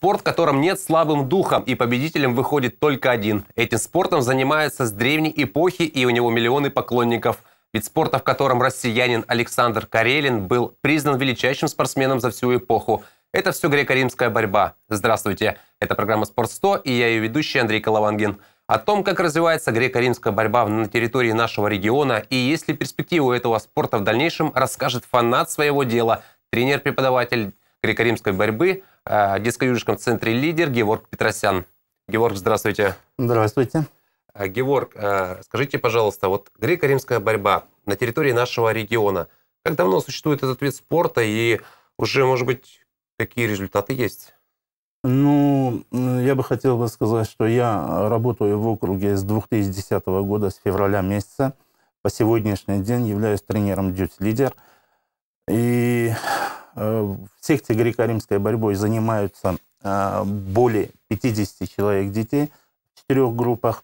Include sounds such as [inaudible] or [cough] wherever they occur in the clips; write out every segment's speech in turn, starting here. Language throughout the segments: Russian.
спорт, которым нет слабым духом, и победителем выходит только один. Этим спортом занимается с древней эпохи, и у него миллионы поклонников – вид спорта, в котором россиянин Александр Карелин был признан величайшим спортсменом за всю эпоху. Это все греко-римская борьба. Здравствуйте, это программа «Спорт 100» и я ее ведущий Андрей Коловангин. О том, как развивается греко-римская борьба на территории нашего региона и есть ли перспективы у этого спорта в дальнейшем, расскажет фанат своего дела, тренер-преподаватель греко-римской борьбы, а, детско-юношеском центре «Лидер» Геворг Петросян. Геворг, здравствуйте. Здравствуйте. А, Геворг, а, скажите, пожалуйста, вот греко-римская борьба на территории нашего региона. Как давно существует этот вид спорта и уже, может быть, какие результаты есть? Ну, э, я бы хотел бы сказать, что я работаю в округе с 2010 года, с февраля месяца. По сегодняшний день являюсь тренером «Дьюти-лидер». И Э, в секте греко-римской борьбой занимаются э, более 50 человек детей в четырех группах.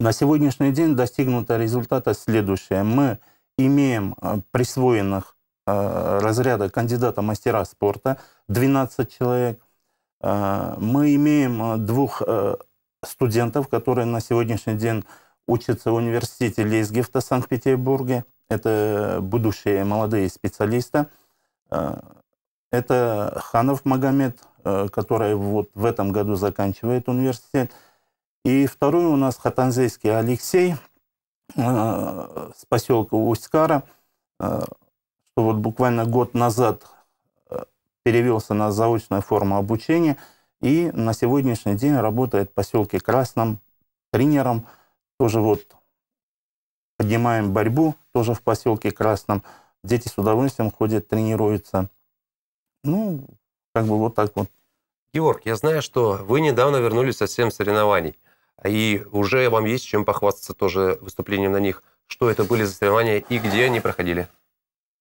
На сегодняшний день достигнуто результата следующее. Мы имеем э, присвоенных разряда кандидата мастера спорта 12 человек. Мы имеем двух студентов, которые на сегодняшний день учатся в университете Лейсгифта в Санкт-Петербурге. Это будущие молодые специалисты – а, это Ханов Магомед, э, который вот в этом году заканчивает университет. И второй у нас Хатанзейский Алексей э, с поселка Усть-Кара, э, что вот буквально год назад перевелся на заочную форму обучения и на сегодняшний день работает в поселке Красном тренером. Тоже вот поднимаем борьбу тоже в поселке Красном дети с удовольствием ходят, тренируются. Ну, как бы вот так вот. Георг, я знаю, что вы недавно вернулись со всем соревнований, и уже вам есть чем похвастаться тоже выступлением на них. Что это были за соревнования и где они проходили?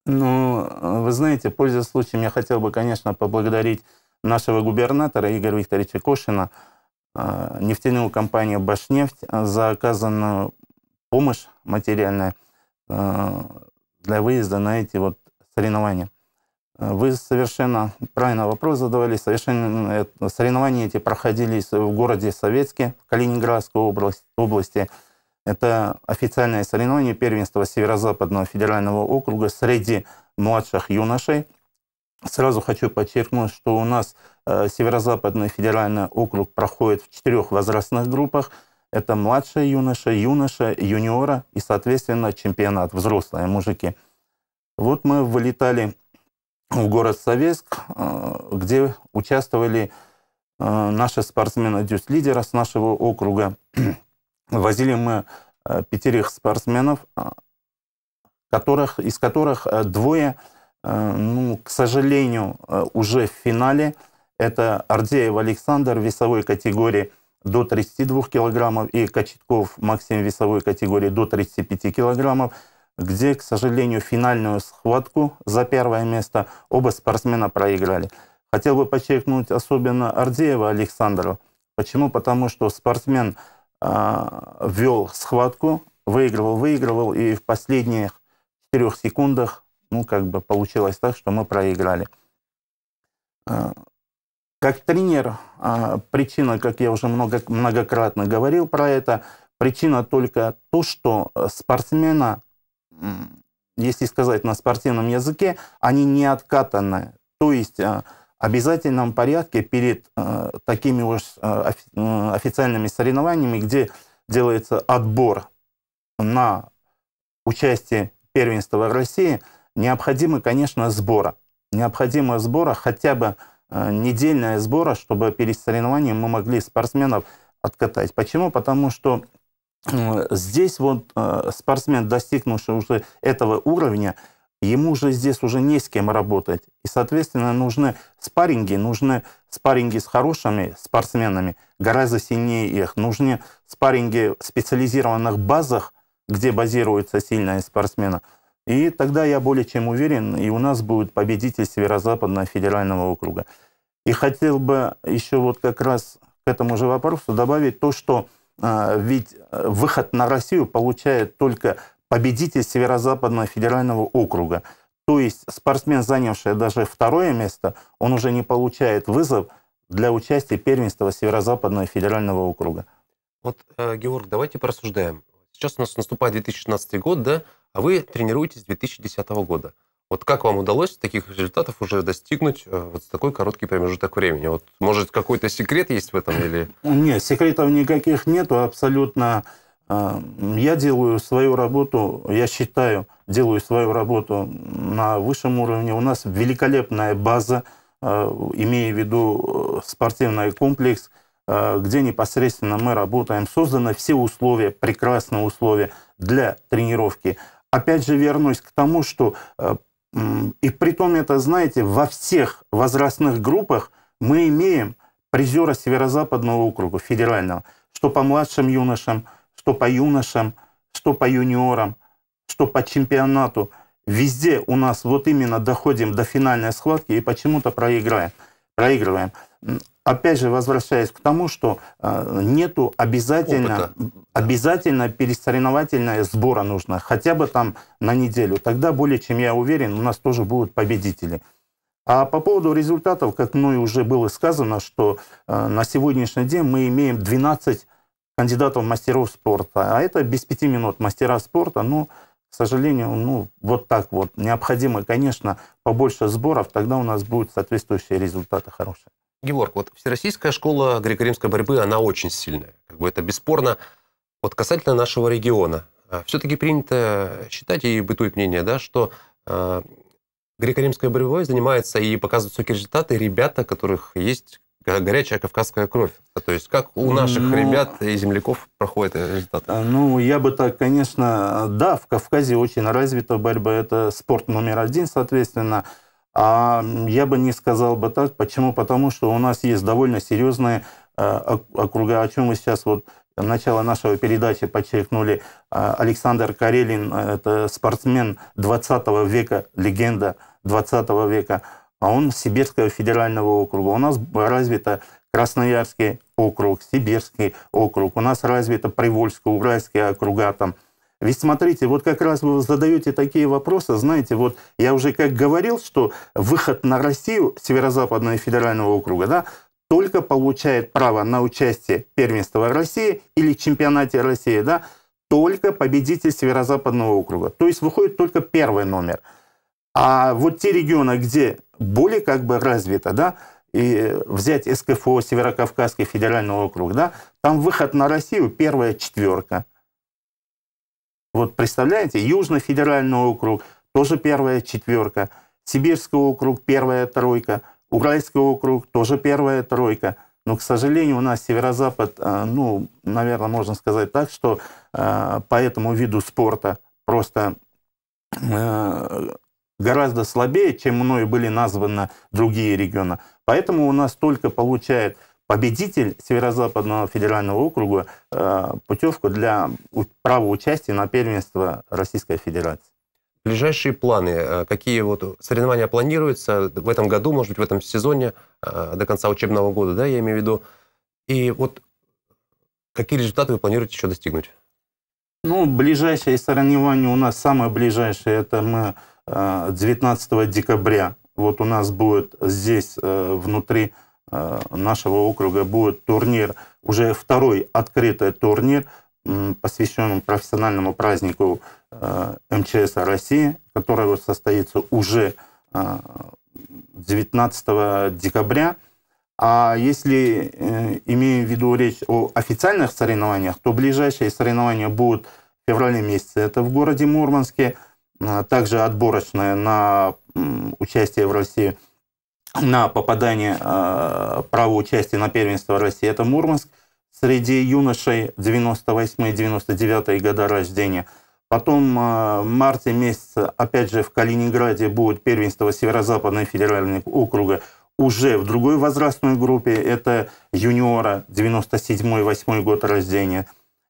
Ну, вы знаете, пользуясь случаем, я хотел бы, конечно, поблагодарить нашего губернатора Игоря Викторовича Кошина, а, нефтяную компанию «Башнефть» за оказанную помощь материальную а, для выезда на эти вот соревнования. Э, вы совершенно правильно вопрос задавали. Совершенно, э, соревнования эти проходили в городе Советске, Калининградской области. Это официальное соревнование первенства Северо-Западного федерального округа среди младших юношей. Сразу хочу подчеркнуть, что у нас э, Северо-Западный федеральный округ проходит в четырех возрастных группах – это младшая юноша, юноша, юниора и, соответственно, чемпионат, взрослые мужики. Вот мы вылетали в город Советск, э, где участвовали э, наши спортсмены дюс-лидера с нашего округа. [clears throat] Возили мы э, пятерых спортсменов, которых, из которых двое, ну, к сожалению, уже в финале. Это Ардеев Александр весовой категории – до 32 килограммов и кочетков максим весовой категории до 35 килограммов, где, к сожалению, финальную схватку за первое место оба спортсмена проиграли. Хотел бы подчеркнуть особенно Ардеева Александрова. Почему? Потому что спортсмен э, а, вел схватку, выигрывал, выигрывал, и в последних четырех секундах, ну, как бы получилось так, что мы проиграли. А, как тренер, а, причина, как я уже много, многократно говорил про это, причина только то, что э, спортсмена, если сказать на спортивном языке, они не откатаны. То есть в э, обязательном порядке перед э, такими уж официальными соревнованиями, где делается отбор на участие первенства в России, необходимы, конечно, сбора. Необходимо сбора хотя бы Э, недельная сбора, чтобы перед соревнованием мы могли спортсменов откатать. Почему? Потому что э, здесь вот э, спортсмен, достигнувший уже этого уровня, ему же здесь уже не с кем работать. И, соответственно, нужны спарринги, нужны спарринги с хорошими спортсменами, гораздо сильнее их. Нужны спарринги в специализированных базах, где базируются сильные спортсмены. И тогда я более чем уверен, и у нас будет победитель Северо-Западного федерального округа. И хотел бы еще вот как раз к этому же вопросу добавить то, что а, ведь э, выход на Россию получает только победитель Северо-Западного федерального округа. То есть спортсмен, занявший даже второе место, он уже не получает вызов для участия первенства Северо-Западного федерального округа. Вот, э, Георг, давайте порассуждаем. Сейчас у нас наступает 2016 год, да, а вы тренируетесь с 2010 года. Вот как вам удалось таких результатов уже достигнуть э, вот в такой короткий промежуток времени? Вот, может, какой-то секрет есть в этом или... Нет, секретов никаких нету абсолютно. Э, я делаю свою работу, я считаю, делаю свою работу на высшем уровне. У нас великолепная база, э, имея в виду спортивный комплекс, где непосредственно мы работаем. Созданы все условия, прекрасные условия для тренировки. Опять же вернусь к тому, что и при том это, знаете, во всех возрастных группах мы имеем призера Северо-Западного округа, федерального, что по младшим юношам, что по юношам, что по юниорам, что по чемпионату. Везде у нас вот именно доходим до финальной схватки и почему-то проигрываем. проигрываем опять же, возвращаясь к тому, что э, нету обязательно, обязательно пересоревновательного сбора нужно, хотя бы там на неделю. Тогда более чем я уверен, у нас тоже будут победители. А по поводу результатов, как мной уже было сказано, что э, на сегодняшний день мы имеем 12 кандидатов мастеров спорта, а это без пяти минут мастера спорта, ну, к сожалению, ну, вот так вот. Необходимо, конечно, побольше сборов, тогда у нас будут соответствующие результаты хорошие. Георг, вот Всероссийская школа греко-римской борьбы, она очень сильная. Как бы это бесспорно. Вот касательно нашего региона, а, все-таки принято считать и бытует мнение, да, что э, греко-римской борьбой занимаются и показывают высокие результаты ребята, которых есть горячая кавказская кровь. То есть как у наших ну, ребят и земляков проходят результаты? А, ну, я бы так, конечно, да, в Кавказе очень развита борьба. Это спорт номер один, соответственно. А я бы не сказал бы так. Почему? Потому что у нас есть довольно серьезные э, округа, о чем мы сейчас вот начало нашего передачи подчеркнули. А, Александр Карелин, э, это спортсмен 20 века, легенда 20 века, а он Сибирского федерального округа. У нас развита Красноярский округ, Сибирский округ, у нас развита Привольско-Уральский округа, там, ведь смотрите, вот как раз вы задаете такие вопросы, знаете, вот я уже как говорил, что выход на Россию Северо-Западного федерального округа, да, только получает право на участие первенства России или чемпионате России, да, только победитель Северо-Западного округа. То есть выходит только первый номер. А вот те регионы, где более как бы развито, да, и взять СКФО Северокавказский федеральный округ, да, там выход на Россию первая четверка. Вот представляете, Южно-федеральный округ, тоже первая четверка, Сибирский округ, первая тройка, Уральский округ, тоже первая тройка. Но, к сожалению, у нас северо-запад, э, ну, наверное, можно сказать так, что э, по этому виду спорта просто э, гораздо слабее, чем мною были названы другие регионы. Поэтому у нас только получает победитель Северо-Западного федерального округа э, путевку для права участия на первенство Российской Федерации. Ближайшие планы, э, какие вот соревнования планируются в этом году, может быть, в этом сезоне, э, до конца учебного года, да, я имею в виду. И вот какие результаты вы планируете еще достигнуть? Ну, ближайшее соревнование у нас, самое ближайшее, это мы 19 декабря. Вот у нас будет здесь внутри Э, нашего округа будет турнир, уже второй открытый турнир, посвященный профессиональному празднику э, МЧС России, который состоится уже 19 э, декабря. А если имеем в виду речь о официальных соревнованиях, то ближайшие соревнования будут в феврале месяце. Это в городе Мурманске. Также отборочные на участие в России – на попадание э, права участия на первенство России, это Мурманск. Среди юношей 98-99 года рождения. Потом э, в марте месяце, опять же, в Калининграде будет первенство Северо-Западного федерального округа уже в другой возрастной группе. Это юниора 97-8 год рождения.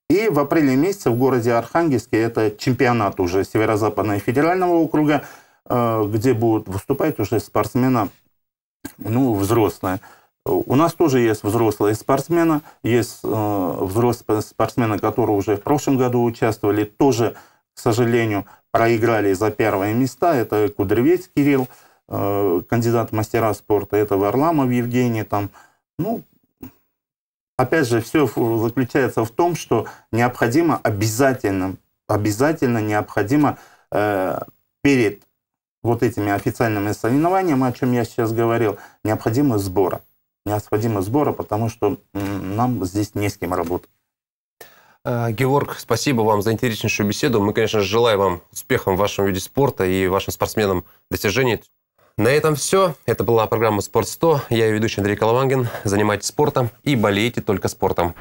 И в апреле месяце в городе Архангельске это чемпионат уже Северо-Западного федерального округа, э, где будут выступать уже спортсмены ну, взрослые. У нас тоже есть взрослые спортсмены, есть э, взрослые спортсмены, которые уже в прошлом году участвовали, тоже, к сожалению, проиграли за первые места. Это Кудревец Кирилл, э, кандидат в мастера спорта, это Варламов Евгений. Там, ну, опять же, все заключается в том, что необходимо обязательно, обязательно необходимо э, перед вот этими официальными соревнованиями, о чем я сейчас говорил, необходимы сборы. Необходимы сборы, потому что нам здесь не с кем работать. Э, Георг, спасибо вам за интереснейшую беседу. Мы, конечно, же, желаем вам успехов в вашем виде спорта и вашим спортсменам достижений. На этом все. Это была программа «Спорт 100». Я ее ведущий Андрей Коловангин. Занимайтесь спортом и болейте только спортом.